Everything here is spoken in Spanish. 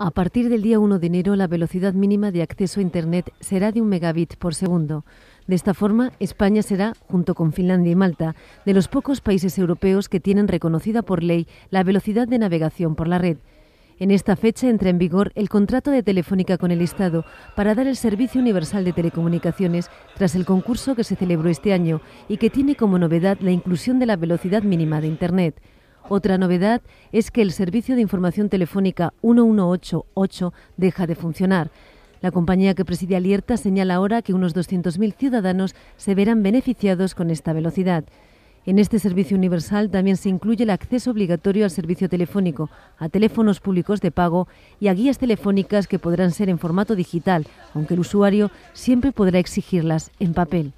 A partir del día 1 de enero, la velocidad mínima de acceso a Internet será de un megabit por segundo. De esta forma, España será, junto con Finlandia y Malta, de los pocos países europeos que tienen reconocida por ley la velocidad de navegación por la red. En esta fecha entra en vigor el contrato de Telefónica con el Estado para dar el servicio universal de telecomunicaciones tras el concurso que se celebró este año y que tiene como novedad la inclusión de la velocidad mínima de Internet. Otra novedad es que el servicio de información telefónica 1188 deja de funcionar. La compañía que preside Alierta señala ahora que unos 200.000 ciudadanos se verán beneficiados con esta velocidad. En este servicio universal también se incluye el acceso obligatorio al servicio telefónico, a teléfonos públicos de pago y a guías telefónicas que podrán ser en formato digital, aunque el usuario siempre podrá exigirlas en papel.